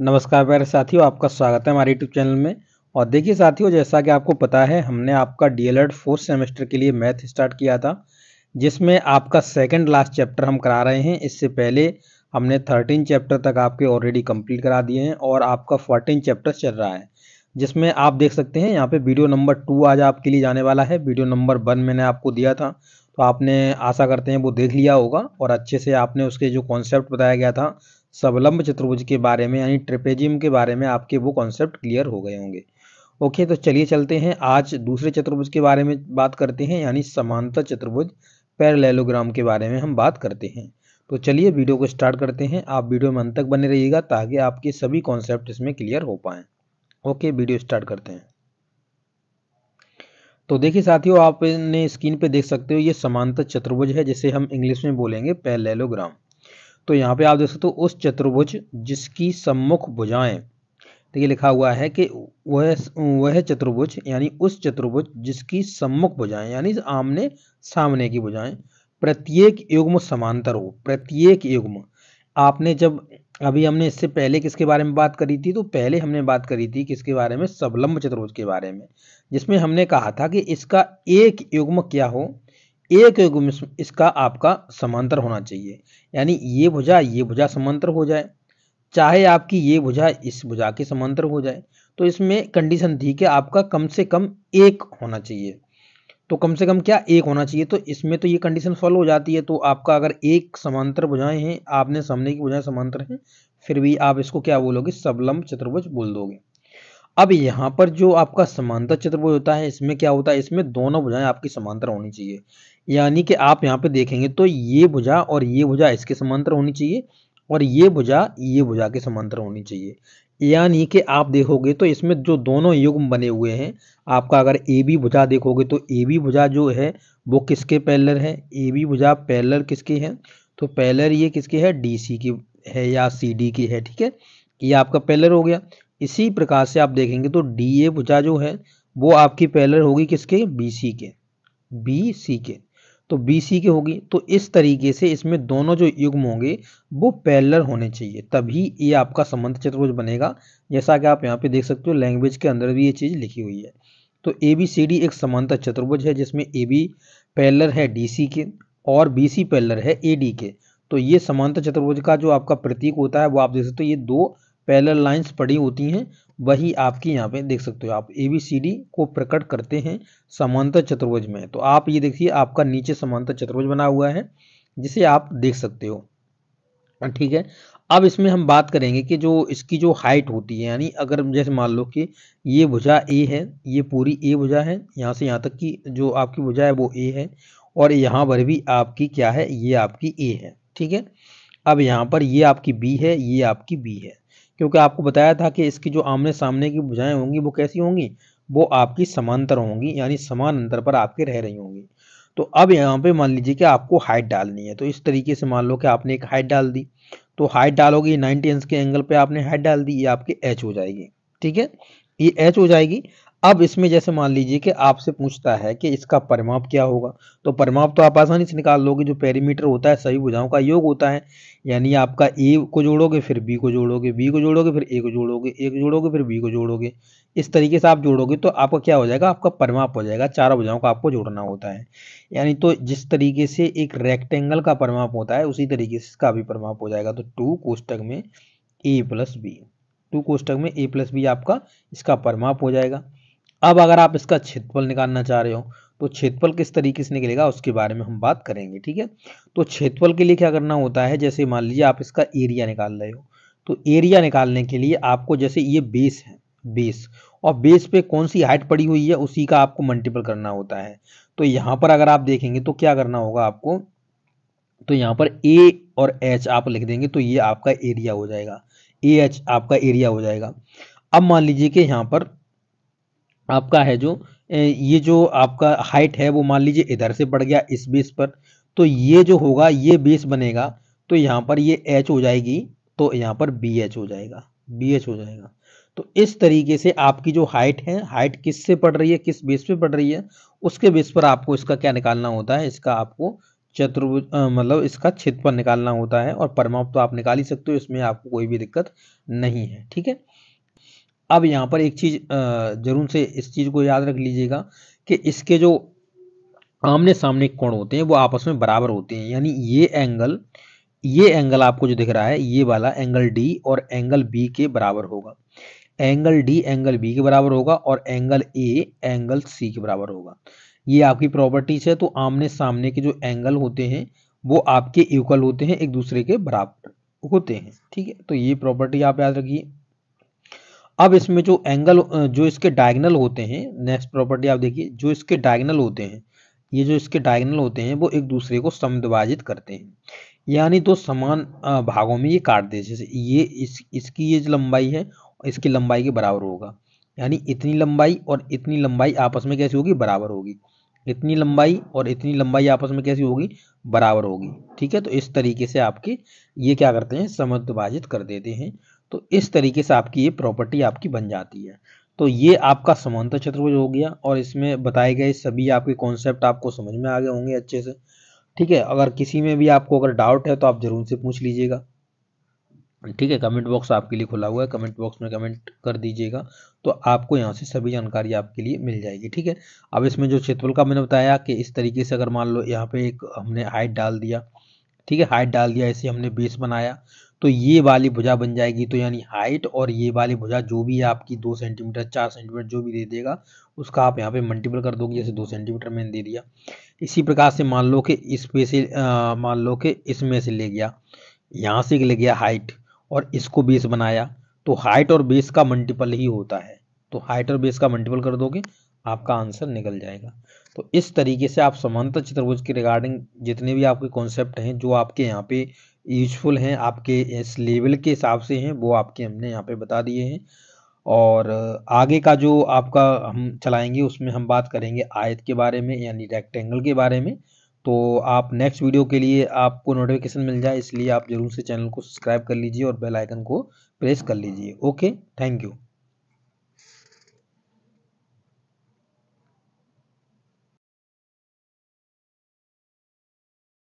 नमस्कार प्यारे साथियों आपका स्वागत है हमारे यूट्यूब चैनल में और देखिए साथियों जैसा कि आपको पता है हमने आपका डी एल फोर्थ सेमेस्टर के लिए मैथ स्टार्ट किया था जिसमें आपका सेकंड लास्ट चैप्टर हम करा रहे हैं इससे पहले हमने थर्टीन चैप्टर तक आपके ऑलरेडी कंप्लीट करा दिए हैं और आपका फोर्टीन चैप्टर चल रहा है जिसमें आप देख सकते हैं यहाँ पे वीडियो नंबर टू आज आपके लिए जाने वाला है वीडियो नंबर वन मैंने आपको दिया था तो आपने आशा करते हैं वो देख लिया होगा और अच्छे से आपने उसके जो कॉन्सेप्ट बताया गया था सवलंब चतुर्भुज के बारे में यानी ट्रेपेजियम के बारे में आपके वो कॉन्सेप्ट क्लियर हो गए होंगे ओके तो चलिए चलते हैं आज दूसरे चतुर्भुज के बारे में बात करते हैं यानी समांतर चतुर्भुज पैरलेलोग्राम के बारे में हम बात करते हैं तो चलिए वीडियो को स्टार्ट करते हैं आप वीडियो में अंत तक बने रहिएगा ताकि आपके सभी कॉन्सेप्ट इसमें क्लियर हो पाए ओके वीडियो स्टार्ट करते हैं तो देखिए साथियों आपने स्क्रीन पे देख सकते हो ये समांतर चतुर्भुज है जिसे हम इंग्लिश में बोलेंगे पैरेललोग्राम तो यहाँ पे आप देख सकते हो उस चतुर्भुज जिसकी सम्मुख भुजाएं तो ये लिखा हुआ है कि वह वह चतुर्भुज यानी उस चतुर्भुज जिसकी सम्मुख भुजाएं यानी आमने सामने की भुजाएं प्रत्येक युग्म समांतर हो प्रत्येक युग्म आपने जब अभी हमने इससे पहले किसके बारे में बात करी थी तो पहले हमने बात करी थी किसके बारे में सबलंब चतुर्भुज के बारे में जिसमें हमने कहा था कि इसका एक युग्म क्या हो एक एक इसका आपका समांतर होना चाहिए यानी ये भुजा ये भुजा समांतर हो जाए चाहे आपकी ये भुजा इस भुजा के समांतर हो जाए तो इसमें कंडीशन थी कि आपका कम से कम एक होना चाहिए तो कम से कम क्या एक होना चाहिए तो इसमें तो ये कंडीशन फॉलो हो जाती है तो आपका अगर एक समांतर भुजाएं हैं आपने सामने की भुजाएं समांतर हैं फिर भी आप इसको क्या बोलोगे सबलम चतुर्भुज बोल दोगे अब यहाँ पर जो आपका समांतर चतुर्भुज होता है इसमें क्या होता है इसमें दोनों भुजाएं आपकी समांतर होनी चाहिए यानी कि आप यहाँ पे देखेंगे तो ये भुजा और ये भुजा इसके समांतर होनी चाहिए और ये भुजा ये भुजा के समांतर होनी चाहिए यानी कि आप देखोगे तो इसमें जो दोनों युग्म बने हुए हैं आपका अगर ए बी भुजा देखोगे तो ए बी भुजा जो है वो किसके पैलर है ए बी भुजा पैलर किसके है तो पैलर ये किसके है डी सी की है या सी डी की है ठीक है ये आपका पैलर हो गया इसी प्रकार से आप देखेंगे तो डी ए भुजा जो है वो आपकी पैलर होगी किसके बी सी के बी सी के तो बी सी की होगी तो इस तरीके से इसमें दोनों जो युग्म होंगे वो पैलर होने चाहिए तभी ये आपका संबंध चतुर्भुज बनेगा जैसा कि आप यहाँ पे देख सकते हो लैंग्वेज के अंदर भी ये चीज़ लिखी हुई है तो ए बी सी डी एक समांतर चतुर्भुज है जिसमें ए बी पैलर है डी सी के और बी सी पैलर है ए डी के तो ये समानता चतुर्भुज का जो आपका प्रतीक होता है वो आप देख सकते हो ये दो पैलर लाइन्स पड़ी होती हैं वही आपकी यहाँ पे देख सकते हो आप ए बी सी डी को प्रकट करते हैं समांतर चतुर्भुज में तो आप ये देखिए आपका नीचे समांतर चतुर्भुज बना हुआ है जिसे आप देख सकते हो हाँ, ठीक है अब इसमें हम बात करेंगे कि जो इसकी जो हाइट होती है यानी अगर जैसे मान लो कि ये भुजा ए है ये पूरी ए भुजा है यहाँ से यहाँ तक की जो आपकी भुजा है वो ए है और यहाँ पर भी आपकी क्या है ये आपकी ए है ठीक है अब यहाँ पर ये आपकी बी है ये आपकी बी है क्योंकि आपको बताया था कि इसकी जो आमने सामने की भुजाएं होंगी वो कैसी होंगी वो आपकी समांतर होंगी यानी समान अंतर पर आपके रह रही होंगी तो अब यहाँ पे मान लीजिए कि आपको हाइट डालनी है तो इस तरीके से मान लो कि आपने एक हाइट डाल दी तो हाइट डालोगे नाइनटी इंच के एंगल पर आपने हाइट डाल दी ये आपकी एच हो जाएगी ठीक है ये एच हो जाएगी अब इसमें जैसे मान लीजिए कि आपसे पूछता है कि इसका परिमाप क्या होगा तो परिमाप तो आप आसानी से निकाल लोगे जो पेरीमीटर होता है सभी भुजाओं का योग होता है यानी आपका ए को जोड़ोगे फिर बी को जोड़ोगे बी को जोड़ोगे फिर ए को जोड़ोगे ए को जोड़ोगे फिर बी को जोड़ोगे इस तरीके से आप जोड़ोगे तो आपका क्या हो जाएगा आपका परमाप हो जाएगा चारों भुजाओं का आपको जोड़ना होता है यानी तो जिस तरीके से एक रेक्टेंगल का परमाप होता है उसी तरीके से इसका भी परमाप हो जाएगा तो टू कोष्टक में ए प्लस बी टू कोष्टक में ए प्लस बी आपका इसका परमाप हो जाएगा अब अगर आप इसका क्षेत्रफल निकालना चाह रहे हो तो क्षेत्रफल किस तरीके से निकलेगा उसके बारे में हम बात करेंगे ठीक है तो क्षेत्रफल के लिए क्या करना होता है जैसे मान लीजिए आप इसका एरिया निकाल रहे हो तो एरिया निकालने के लिए आपको जैसे ये बेस है बेस और बेस पे कौन सी हाइट पड़ी हुई है उसी का आपको मल्टीपल करना होता है तो यहाँ पर अगर आप देखेंगे तो क्या करना होगा आपको तो यहाँ पर ए और एच आप लिख देंगे तो ये आपका एरिया हो जाएगा ए एच आपका एरिया हो जाएगा अब मान लीजिए कि यहाँ पर आपका है जो ये जो आपका हाइट है वो मान लीजिए इधर से बढ़ गया इस बेस पर तो ये जो होगा ये बेस बनेगा तो यहाँ पर ये एच हो जाएगी तो यहाँ पर बी एच हो जाएगा बी एच हो जाएगा तो इस तरीके से आपकी जो हाइट है हाइट किस से पड़ रही है किस बेस पे पड़ रही है उसके बेस पर आपको इसका क्या निकालना होता है इसका आपको चतुर्भुज मतलब इसका क्षेत्रफल निकालना होता है और परमाप तो आप निकाल ही सकते हो इसमें आपको कोई भी दिक्कत नहीं है ठीक है अब यहाँ पर एक चीज़ जरूर से इस चीज़ को याद रख लीजिएगा कि इसके जो आमने सामने कोण होते हैं वो आपस में बराबर होते हैं यानी ये एंगल ये एंगल आपको जो दिख रहा है ये वाला एंगल डी और एंगल बी के बराबर होगा एंगल डी एंगल बी के बराबर होगा और एंगल ए एंगल सी के बराबर होगा ये आपकी प्रॉपर्टीज है तो आमने सामने के जो एंगल होते हैं वो आपके इक्वल होते हैं एक दूसरे के बराबर होते हैं ठीक है तो ये प्रॉपर्टी आप याद रखिए अब इसमें जो एंगल जो इसके डायगनल होते हैं नेक्स्ट प्रॉपर्टी आप देखिए जो इसके डायगनल होते हैं ये जो इसके डायगनल होते हैं वो एक दूसरे को समद्विभाजित करते हैं यानी दो तो समान भागों में ये काट दे जैसे ये इस इसकी ये लंबाई है इसकी लंबाई के बराबर होगा यानी इतनी लंबाई और इतनी लंबाई आपस में कैसी होगी बराबर होगी इतनी लंबाई और इतनी लंबाई आपस में कैसी होगी बराबर होगी ठीक है तो इस तरीके से आपके ये क्या करते हैं समद्विभाजित कर देते हैं तो इस तरीके से आपकी ये प्रॉपर्टी आपकी बन जाती है तो ये आपका समांतर चतुर्भुज हो गया और इसमें बताए गए सभी आपके कॉन्सेप्ट आपको समझ में आ गए होंगे अच्छे से ठीक है अगर किसी में भी आपको अगर डाउट है तो आप ज़रूर से पूछ लीजिएगा ठीक है कमेंट बॉक्स आपके लिए खुला हुआ है कमेंट बॉक्स में कमेंट कर दीजिएगा तो आपको यहाँ से सभी जानकारी आपके लिए मिल जाएगी ठीक है अब इसमें जो क्षेत्रफल का मैंने बताया कि इस तरीके से अगर मान लो यहाँ पे एक हमने हाइट डाल दिया ठीक है हाइट डाल दिया ऐसे हमने बेस बनाया तो ये वाली भुजा बन जाएगी तो यानी हाइट और ये वाली भुजा जो भी है आपकी दो सेंटीमीटर चार सेंटीमीटर जो भी दे देगा उसका आप यहाँ पे मल्टीपल कर दोगे जैसे दो सेंटीमीटर मैंने दे दिया इसी प्रकार से मान लो कि इसमें से मान लो कि इसमें से ले गया यहाँ से ले गया हाइट और इसको बेस बनाया तो हाइट और बेस का मल्टीपल ही होता है तो हाइट और बेस का मल्टीपल कर दोगे आपका आंसर निकल जाएगा तो इस तरीके से आप समानता चतुर्भुज के रिगार्डिंग जितने भी आपके कॉन्सेप्ट हैं जो आपके यहाँ पे यूजफुल हैं आपके इस लेवल के हिसाब से हैं वो आपके हमने यहाँ पे बता दिए हैं और आगे का जो आपका हम चलाएंगे उसमें हम बात करेंगे आयत के बारे में यानी रेक्टेंगल के बारे में तो आप नेक्स्ट वीडियो के लिए आपको नोटिफिकेशन मिल जाए इसलिए आप जरूर से चैनल को सब्सक्राइब कर लीजिए और बेल आइकन को प्रेस कर लीजिए ओके थैंक यू